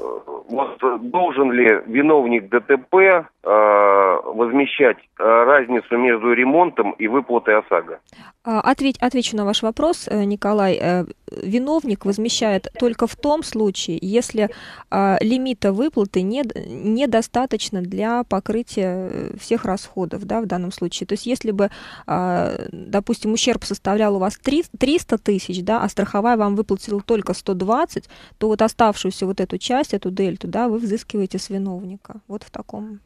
вот должен ли виновник ДТП э, возмещать э, разницу между ремонтом и выплатой ОСАГО? А, ответь, отвечу на ваш вопрос, Николай. Виновник возмещает только в том случае, если а, лимита выплаты не, недостаточно для покрытия всех расходов да, в данном случае. То есть если бы, а, допустим, ущерб составлял у вас 300 тысяч, да, а страховая вам выплатила только 120, то вот остав оставшуюся вот эту часть, эту дельту, да, вы взыскиваете с виновника. Вот в таком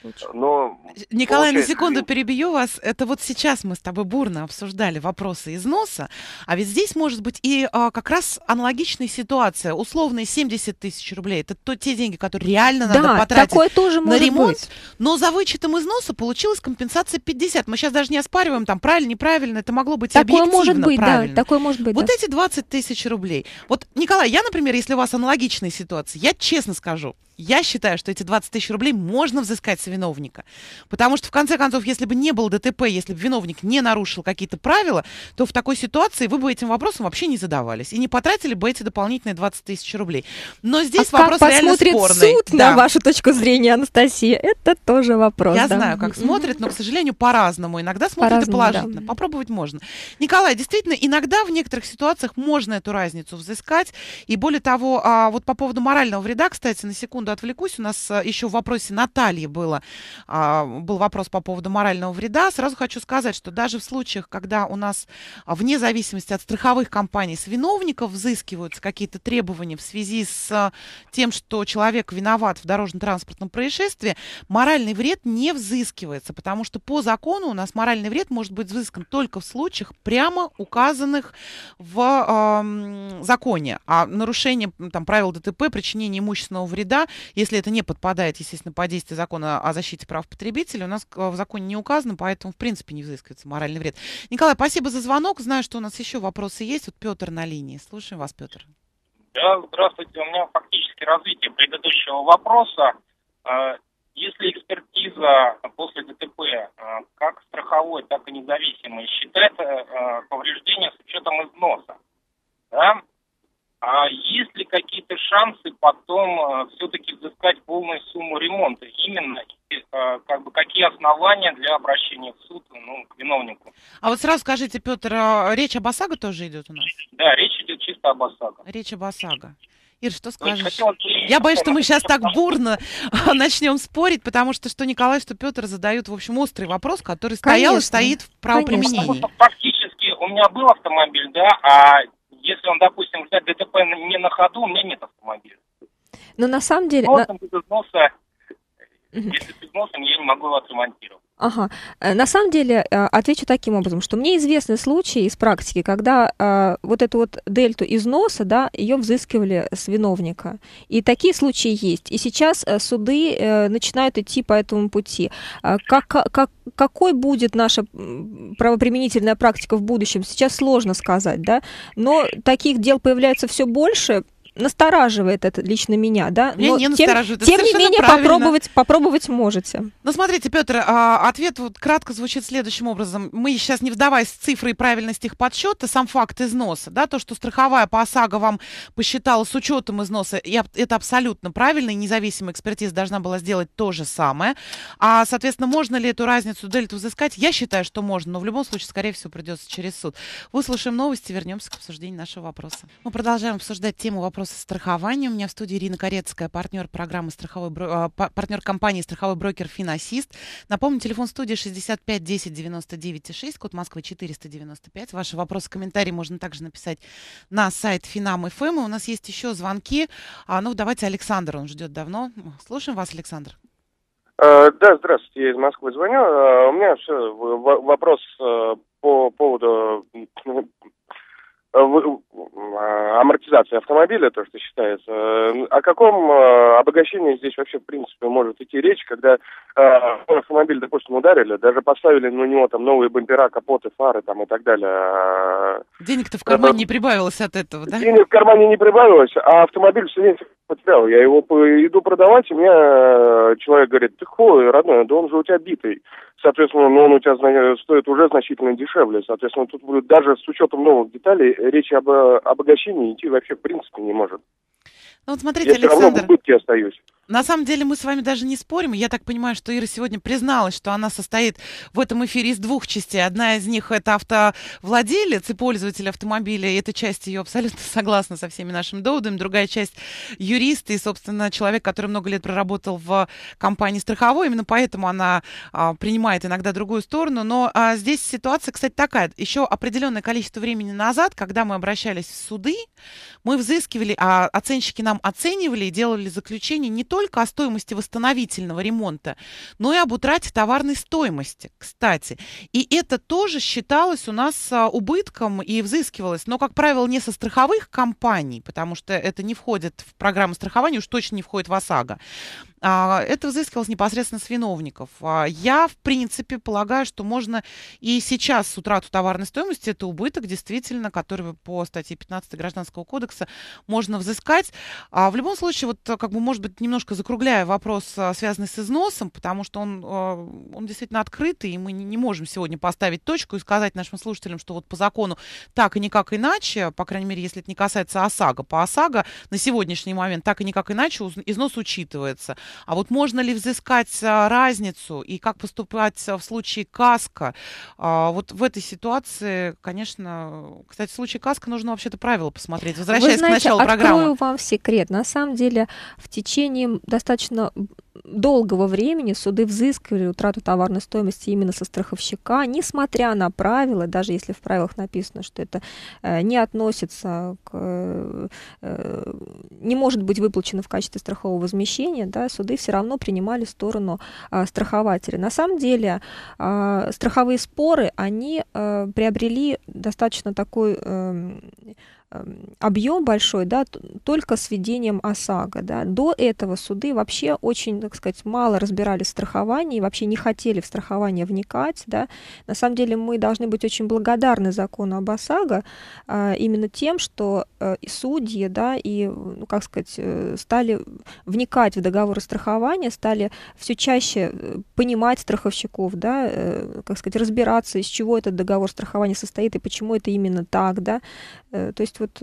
случае. Но э, Николай, на секунду перебью вас. Это вот сейчас мы с тобой бурно обсуждали вопросы износа, а ведь здесь может быть и а, как раз аналогичная ситуация. Условные 70 тысяч рублей – это то, те деньги, которые реально да, надо потратить такое тоже на ремонт. Быть. Но за вычетом износа получилась компенсация 50. Мы сейчас даже не оспариваем, там правильно, неправильно, это могло быть такое объективно может быть, правильно. Да, такое может быть, Вот да. эти 20 тысяч рублей. Вот, Николай, я, например, если у вас аналогичная ситуация, я честно скажу, я считаю, что эти 20 тысяч рублей можно взыскать с виновника. Потому что, в конце концов, если бы не было ДТП, если бы виновник не нарушил какие-то правила, то в такой ситуации вы бы этим вопросом вообще не задавались и не потратили бы эти дополнительные 20 тысяч рублей. Но а здесь а вопрос как реально спорный. суд да. на вашу точку зрения, Анастасия? Это тоже вопрос. Я да. знаю, как смотрят, но, к сожалению, по-разному. Иногда смотрят по и положительно. Да. Попробовать можно. Николай, действительно, иногда в некоторых ситуациях можно эту разницу взыскать. И более того, а, вот по поводу морального вреда, кстати, на секунду, секунду отвлекусь. У нас э, еще в вопросе Натальи было, а, был вопрос по поводу морального вреда. Сразу хочу сказать, что даже в случаях, когда у нас а, вне зависимости от страховых компаний с виновников взыскиваются какие-то требования в связи с э, тем, что человек виноват в дорожно-транспортном происшествии, моральный вред не взыскивается, потому что по закону у нас моральный вред может быть взыскан только в случаях, прямо указанных в э, законе. А нарушение там, правил ДТП, причинение имущественного вреда если это не подпадает, естественно, под действие закона о защите прав потребителей, у нас в законе не указано, поэтому, в принципе, не взыскивается моральный вред. Николай, спасибо за звонок. Знаю, что у нас еще вопросы есть. Вот Петр на линии. Слушаем вас, Петр. Да, здравствуйте. У меня фактически развитие предыдущего вопроса. А, если экспертиза после ДТП а, как страховой, так и независимой считает а, повреждение с учетом износа, да, а есть ли какие-то шансы потом э, все-таки взыскать полную сумму ремонта? Именно и, э, как бы, какие основания для обращения в суд ну, к виновнику? А вот сразу скажите, Петр, а речь об ОСАГО тоже идет у нас? Да, речь идет чисто об ОСАГО. Речь об ОСАГО. Ир, что ну, скажешь? Хотела... Я боюсь, что мы сейчас так бурно а, начнем спорить, потому что что Николай, что Петр задают, в общем, острый вопрос, который стоял Конечно. и стоит в правоприменении. Фактически у меня был автомобиль, да, а если он, допустим, взять ДТП не на ходу, у меня нет автомобиля. Но ну, на самом деле... С без носа, если без носа, я не могу его отремонтировать. Ага. Э, на самом деле, э, отвечу таким образом, что мне известны случаи из практики, когда э, вот эту вот дельту износа, да, ее взыскивали с виновника. И такие случаи есть. И сейчас э, суды э, начинают идти по этому пути. Как, как, какой будет наша правоприменительная практика в будущем, сейчас сложно сказать, да, но таких дел появляется все больше, настораживает это лично меня, да? Меня Но не тем, настораживает. Тем, не менее, попробовать, попробовать можете. Ну, смотрите, Петр, а, ответ вот кратко звучит следующим образом. Мы сейчас, не вдаваясь в цифры и правильность их подсчета, сам факт износа, да, то, что страховая по ОСАГО вам посчитала с учетом износа, это абсолютно правильно, и независимая экспертиза должна была сделать то же самое. А, соответственно, можно ли эту разницу, дельту взыскать? Я считаю, что можно, но в любом случае, скорее всего, придется через суд. Выслушаем новости, вернемся к обсуждению нашего вопроса. Мы продолжаем обсуждать тему вопроса вопросы страхования. У меня в студии Ирина Корецкая, партнер программы страховой а, партнер компании страховой брокер Финасист. Напомню, телефон студии 65 10 99 6, код Москвы 495. Ваши вопросы, комментарии можно также написать на сайт Финам ФМ. у нас есть еще звонки. А, ну, давайте Александр, он ждет давно. Слушаем вас, Александр. Э, да, здравствуйте, я из Москвы звоню. Э, у меня все, вопрос э, по поводу Э, а, амортизация автомобиля, то, что считается. Э, о каком э, обогащении здесь вообще, в принципе, может идти речь, когда автомобиль, допустим, ударили, даже поставили на него там новые бампера, капоты, фары там и так далее. А, Денег-то в кармане не прибавилось от этого, да? Денег в кармане не прибавилось, а автомобиль все потерял. Я его иду продавать, и мне э, человек говорит, ты хуй, родной, да он же у тебя битый. Соответственно, ну, он у тебя стоит уже значительно дешевле. Соответственно, тут будет даже с учетом новых деталей речь об э, обогащении идти вообще в принципе не может. Ну вот смотрите, Я Александр... все равно в остаюсь. На самом деле мы с вами даже не спорим. Я так понимаю, что Ира сегодня призналась, что она состоит в этом эфире из двух частей. Одна из них — это автовладелец и пользователь автомобиля. И эта часть ее абсолютно согласна со всеми нашими доводами. Другая часть — юрист и, собственно, человек, который много лет проработал в компании страховой. Именно поэтому она а, принимает иногда другую сторону. Но а, здесь ситуация, кстати, такая. Еще определенное количество времени назад, когда мы обращались в суды, мы взыскивали, а оценщики нам оценивали и делали заключение не то, только о стоимости восстановительного ремонта, но и об утрате товарной стоимости, кстати. И это тоже считалось у нас а, убытком и взыскивалось, но, как правило, не со страховых компаний, потому что это не входит в программу страхования, уж точно не входит в ОСАГО. А, это взыскивалось непосредственно с виновников. А, я, в принципе, полагаю, что можно и сейчас с утрату товарной стоимости, это убыток, действительно, который по статье 15 Гражданского кодекса можно взыскать. А В любом случае, вот как бы, может быть, немножко закругляя вопрос, а, связанный с износом, потому что он, он действительно открытый, и мы не можем сегодня поставить точку и сказать нашим слушателям, что вот по закону так и никак иначе, по крайней мере, если это не касается ОСАГО. По ОСАГО на сегодняшний момент так и никак иначе износ учитывается. А вот можно ли взыскать а, разницу и как поступать а, в случае каска? А, вот в этой ситуации, конечно, кстати, в случае каска нужно вообще-то правила посмотреть. Возвращаясь Вы знаете, к началу открою программы. Открою вам секрет. На самом деле в течение достаточно долгого времени суды взыскивали утрату товарной стоимости именно со страховщика, несмотря на правила, даже если в правилах написано, что это э, не относится к... Э, э, не может быть выплачено в качестве страхового возмещения, да, суды все равно принимали сторону а, страхователя. На самом деле а, страховые споры, они приобрели достаточно такой эм, Эм, объем большой, да, только с введением ОСАГО, да. До этого суды вообще очень, так сказать, мало разбирали страхование и вообще не хотели в страхование вникать, да. На самом деле мы должны быть очень благодарны закону об ОСАГО а, именно тем, что а, судьи, да, и, ну, как сказать, э, стали вникать в договоры страхования, стали все чаще понимать страховщиков, да, э, как сказать, разбираться, из чего этот договор страхования состоит и почему это именно так, да. Э, то есть есть вот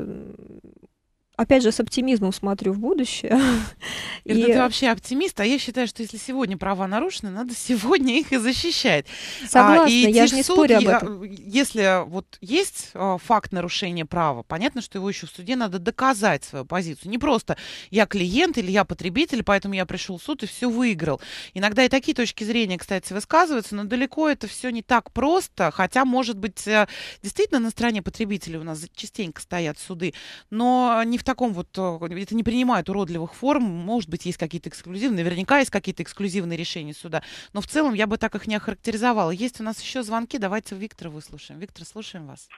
опять же, с оптимизмом смотрю в будущее. И... Ну, ты вообще оптимист, а я считаю, что если сегодня права нарушены, надо сегодня их и защищать. А, Согласна, а, и я же не суд, спорю об этом. А, если вот есть а, факт нарушения права, понятно, что его еще в суде надо доказать свою позицию. Не просто я клиент или я потребитель, поэтому я пришел в суд и все выиграл. Иногда и такие точки зрения, кстати, высказываются, но далеко это все не так просто, хотя, может быть, э, действительно на стороне потребителей у нас частенько стоят суды, но не в в таком вот, э, это не принимает уродливых форм, может быть, есть какие-то эксклюзивные, наверняка есть какие-то эксклюзивные решения суда, но в целом я бы так их не охарактеризовала. Есть у нас еще звонки, давайте Виктора выслушаем. Виктор, слушаем вас.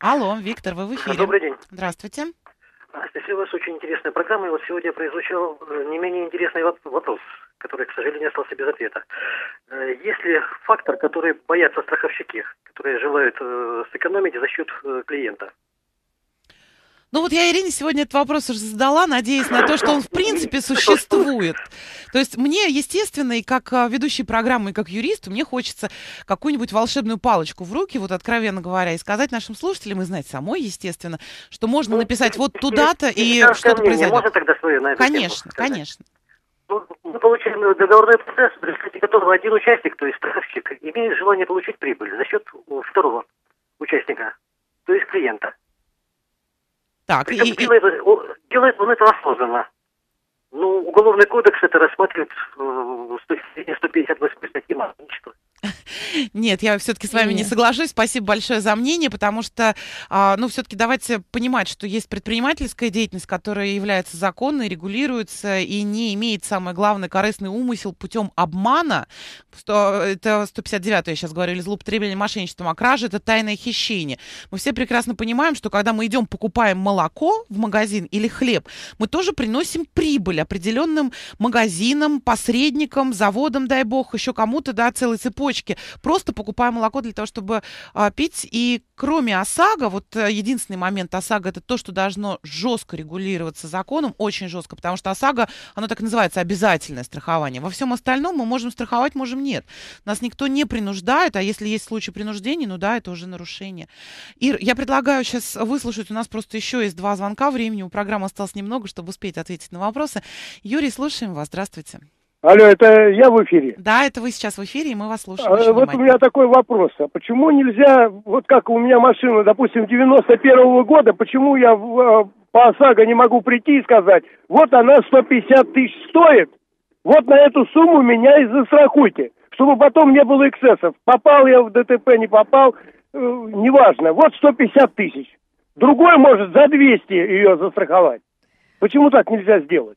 Алло, Виктор, вы в эфире. Добрый день. Здравствуйте. Анастасия, у вас очень интересная программа, и вот сегодня я э, не менее интересный вопрос, который, к сожалению, остался без ответа. Э, есть ли фактор, который боятся страховщики, которые желают сэкономить за счет клиента? Ну вот я Ирине сегодня этот вопрос уже задала, надеясь на то, что он в принципе существует. То есть мне, естественно, и как а, ведущий программы, и как юристу, мне хочется какую-нибудь волшебную палочку в руки, вот откровенно говоря, и сказать нашим слушателям, и знать самой, естественно, что можно ну, написать вот туда-то и что-то ну, произойдет. Можно тогда свое на эту Конечно, тему конечно. Ну, мы получаем договорной процесс, в результате которого один участник, то есть страховщик, имеет желание получить прибыль за счет э, второго участника, то есть клиента. Так, Причем и... делает, делает он это осознанно. Ну, Уголовный кодекс это рассматривает э, с точки зрения 158 статьи мошенничества. Нет, я все-таки с вами не соглашусь. Спасибо большое за мнение, потому что, а, ну, все-таки давайте понимать, что есть предпринимательская деятельность, которая является законной, регулируется и не имеет, самое главное, корыстный умысел путем обмана. Это 159 я сейчас говорю, или злоупотребление мошенничеством, а кража это тайное хищение. Мы все прекрасно понимаем, что когда мы идем покупаем молоко в магазин или хлеб, мы тоже приносим прибыль определенным магазинам, посредникам, заводам, дай бог, еще кому-то, да, целый цепочки дочке. Просто покупаю молоко для того, чтобы а, пить. И кроме ОСАГО, вот э, единственный момент ОСАГО, это то, что должно жестко регулироваться законом, очень жестко, потому что ОСАГО, оно так называется, обязательное страхование. Во всем остальном мы можем страховать, можем нет. Нас никто не принуждает, а если есть случай принуждения, ну да, это уже нарушение. Ир, я предлагаю сейчас выслушать, у нас просто еще есть два звонка, времени у программы осталось немного, чтобы успеть ответить на вопросы. Юрий, слушаем вас, здравствуйте. Алло, это я в эфире? Да, это вы сейчас в эфире, и мы вас слушаем. А, вот у меня такой вопрос. А почему нельзя, вот как у меня машина, допустим, 91-го года, почему я в, а, по ОСАГО не могу прийти и сказать, вот она 150 тысяч стоит, вот на эту сумму меня и застрахуйте, чтобы потом не было эксцессов. Попал я в ДТП, не попал, э, неважно, вот 150 тысяч. Другой может за 200 ее застраховать. Почему так нельзя сделать?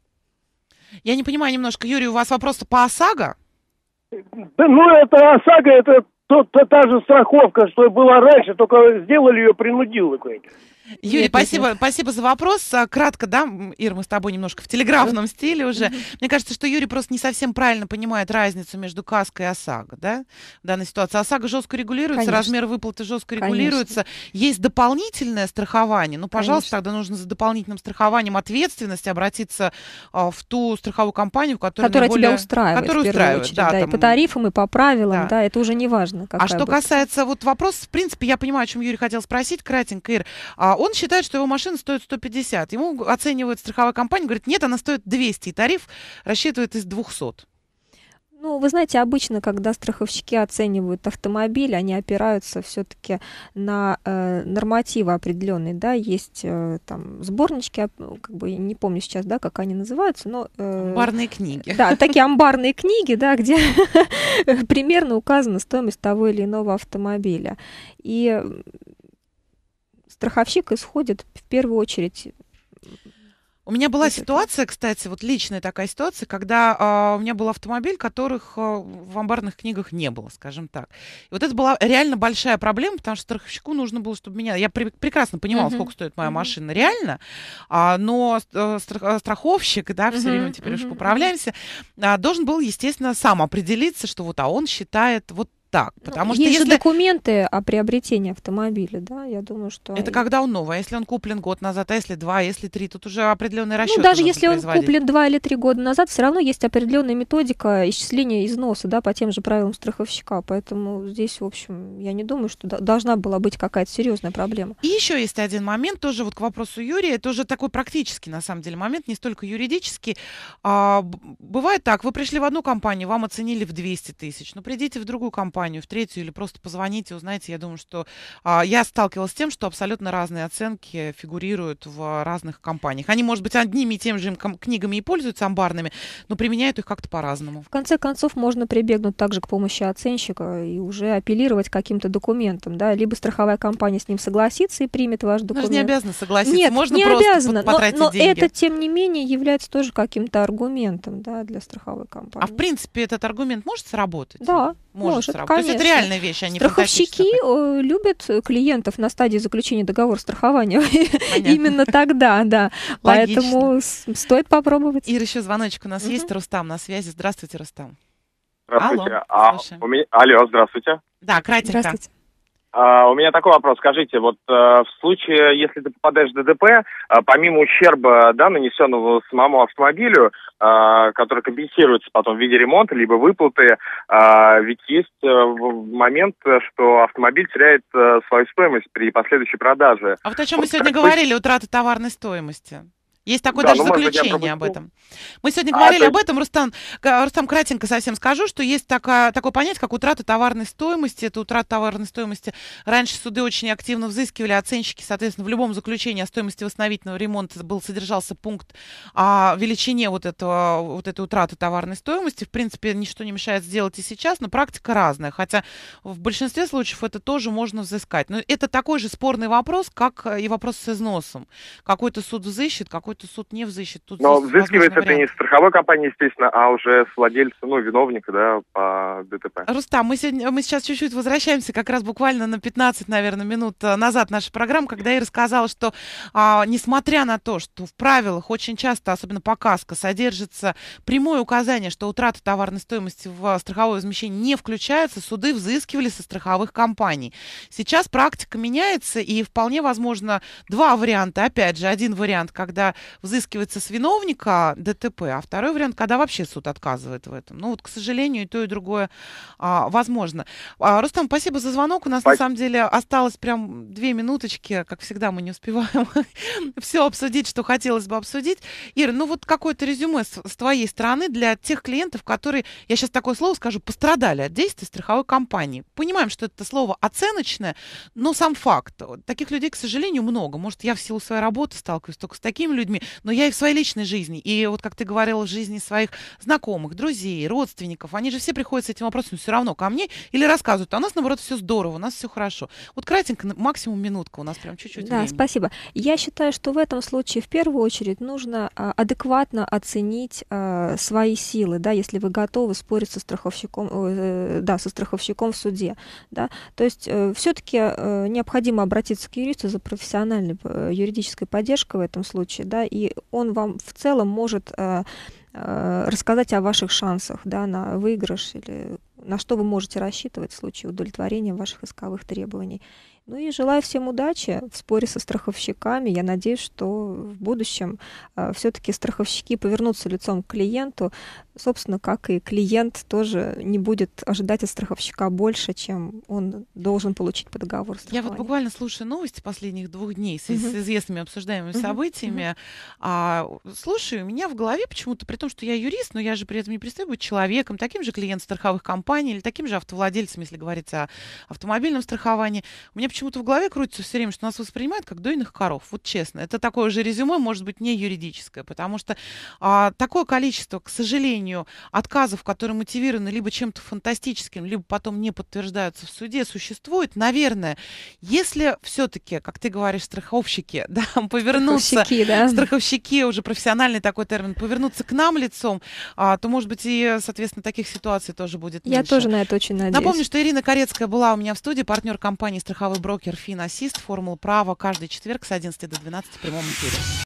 Я не понимаю немножко, Юрий, у вас вопрос по ОСАГО? Да, ну, это ОСАГО, это тот, та, та же страховка, что была раньше, только сделали ее принудилы. Юрий, нет, спасибо, нет. спасибо за вопрос. А, кратко, да, Ир, мы с тобой немножко в телеграфном стиле уже. Мне кажется, что Юрий просто не совсем правильно понимает разницу между каской и ОСАГО, да, в данной ситуации. ОСАГО жестко регулируется, Конечно. размер выплаты жестко Конечно. регулируется. Есть дополнительное страхование, ну, пожалуйста, Конечно. тогда нужно за дополнительным страхованием ответственности обратиться а, в ту страховую компанию, которая, которая наиболее... тебя устраивает. Которая устраивает, очередь, да. да там... И по тарифам, и по правилам, да, да это уже не важно. А что будет. касается, вот вопрос, в принципе, я понимаю, о чем Юрий хотел спросить, кратенько, Ир, а, а он считает, что его машина стоит 150. Ему оценивает страховая компания, говорит, нет, она стоит 200. И тариф рассчитывает из 200. Ну, вы знаете, обычно, когда страховщики оценивают автомобиль, они опираются все-таки на э, нормативы определенные, да, есть э, там сборнички, а, ну, как бы не помню сейчас, да, как они называются, но э, амбарные книги. Да, такие амбарные книги, да, где примерно указана стоимость того или иного автомобиля. И страховщик исходит в первую очередь у меня была ситуация, кстати, вот личная такая ситуация, когда э, у меня был автомобиль, которых э, в амбарных книгах не было, скажем так. И вот это была реально большая проблема, потому что страховщику нужно было, чтобы меня... Я при, прекрасно понимала, uh-huh. сколько стоит моя uh-huh. машина реально, а, но э, страх, э, страховщик, да, uh-huh. все время теперь uh-huh. уж поправляемся, а, должен был, естественно, сам определиться, что вот, а он считает вот так. Ну, потому ну, что есть если... же документы о приобретении автомобиля, да, я думаю, что... Это когда он новый, а если он куплен год назад, а если два, а если три, тут уже определенный ну, расчет. Ну, даже если он куплен два или три года назад, все равно есть определенная методика исчисления износа, да, по тем же правилам страховщика, поэтому здесь, в общем, я не думаю, что должна была быть какая-то серьезная проблема. И еще есть один момент, тоже вот к вопросу Юрия, это уже такой практический, на самом деле, момент, не столько юридический. А, бывает так, вы пришли в одну компанию, вам оценили в 200 тысяч, но ну, придите в другую компанию, компанию, в третью или просто позвоните, узнаете. Я думаю, что а, я сталкивалась с тем, что абсолютно разные оценки фигурируют в разных компаниях. Они, может быть, одними и тем же книгами и пользуются амбарными, но применяют их как-то по-разному. В конце концов, можно прибегнуть также к помощи оценщика и уже апеллировать каким-то документом, да, либо страховая компания с ним согласится и примет ваш документ. Ну, Она же не обязана согласиться, Нет, можно не просто обязана, потратить но, но деньги. это, тем не менее, является тоже каким-то аргументом, да, для страховой компании. А в принципе этот аргумент может сработать? Да, может, может сработать. То есть это реальная вещь, а не Страховщики э, любят э, клиентов на стадии заключения договора страхования. Именно тогда, да. Поэтому стоит попробовать. Ир, еще звоночек у нас есть. Рустам на связи. Здравствуйте, Рустам. Здравствуйте. Алло, а, Алло, здравствуйте. Да, кратенько. Здравствуйте. А, у меня такой вопрос. Скажите, вот э, в случае, если ты попадаешь в ДДП, э, помимо ущерба, да, нанесенного самому автомобилю, э, который компенсируется потом в виде ремонта, либо выплаты, ведь есть момент, что автомобиль теряет свою стоимость при последующей продаже. А вот о чем мы сегодня говорили, утрата товарной стоимости. Есть такое да, даже ну, заключение быть, об этом. Мы сегодня а, говорили а, об этом, Рустам, Рустам кратенько совсем скажу, что есть такая, такое понятие, как утрата товарной стоимости. Это утрата товарной стоимости. Раньше суды очень активно взыскивали оценщики, соответственно, в любом заключении о стоимости восстановительного ремонта был, содержался пункт о величине вот, этого, вот этой утраты товарной стоимости. В принципе, ничто не мешает сделать и сейчас, но практика разная. Хотя в большинстве случаев это тоже можно взыскать. Но это такой же спорный вопрос, как э, и вопрос с износом. Какой-то суд взыщет, какой какой-то суд не взыщет. Тут Но взыскивается это вариант. не страховой компании, естественно, а уже с владельца, ну, виновника, да, по ДТП. Рустам, мы, сегодня, мы сейчас чуть-чуть возвращаемся, как раз буквально на 15, наверное, минут э, назад наша программа, когда я рассказала, что а, несмотря на то, что в правилах очень часто, особенно по КАСКО, содержится прямое указание, что утрата товарной стоимости в э, страховое возмещение не включается, суды взыскивали со страховых компаний. Сейчас практика меняется, и вполне возможно два варианта. Опять же, один вариант, когда взыскивается с виновника ДТП, а второй вариант, когда вообще суд отказывает в этом. Ну вот, к сожалению, и то, и другое а, возможно. А, Рустам, спасибо за звонок. У нас спасибо. на самом деле осталось прям две минуточки, как всегда мы не успеваем все обсудить, что хотелось бы обсудить. Ира, ну вот какое-то резюме с, с твоей стороны для тех клиентов, которые, я сейчас такое слово скажу, пострадали от действий страховой компании. Понимаем, что это слово оценочное, но сам факт. Таких людей, к сожалению, много. Может, я в силу своей работы сталкиваюсь только с такими людьми, людьми, но я и в своей личной жизни, и вот как ты говорила, в жизни своих знакомых, друзей, родственников, они же все приходят с этим вопросом все равно ко мне или рассказывают, а у нас, наоборот, все здорово, у нас все хорошо. Вот кратенько, максимум минутка, у нас прям чуть-чуть Да, времени. спасибо. Я считаю, что в этом случае в первую очередь нужно а, адекватно оценить а, свои силы, да, если вы готовы спорить со страховщиком, э, да, со страховщиком в суде, да, то есть э, все-таки э, необходимо обратиться к юристу за профессиональной юридической поддержкой в этом случае, да, и он вам в целом может э, э, рассказать о ваших шансах да, на выигрыш или на что вы можете рассчитывать в случае удовлетворения ваших исковых требований. Ну и желаю всем удачи в споре со страховщиками. Я надеюсь, что в будущем э, все-таки страховщики повернутся лицом к клиенту. Собственно, как и клиент тоже не будет ожидать от страховщика больше, чем он должен получить по договору страхования. Я вот буквально слушаю новости последних двух дней с, uh -huh. с известными обсуждаемыми uh -huh. событиями. Uh -huh. А, слушаю, у меня в голове почему-то, при том, что я юрист, но я же при этом не перестаю быть человеком, таким же клиентом страховых компаний или таким же автовладельцем, если говорить о автомобильном страховании. У меня почему почему-то в голове крутится все время, что нас воспринимают как дойных коров. Вот честно, это такое же резюме, может быть, не юридическое, потому что а, такое количество, к сожалению, отказов, которые мотивированы либо чем-то фантастическим, либо потом не подтверждаются в суде, существует. Наверное, если все-таки, как ты говоришь, страховщики, да, повернутся, страховщики, да. страховщики уже профессиональный такой термин, повернуться к нам лицом, а, то, может быть, и, соответственно, таких ситуаций тоже будет меньше. Я тоже на это очень надеюсь. Напомню, что Ирина Корецкая была у меня в студии, партнер компании страховой брокер Фин Ассист. Формула права каждый четверг с 11 до 12 в прямом эфире.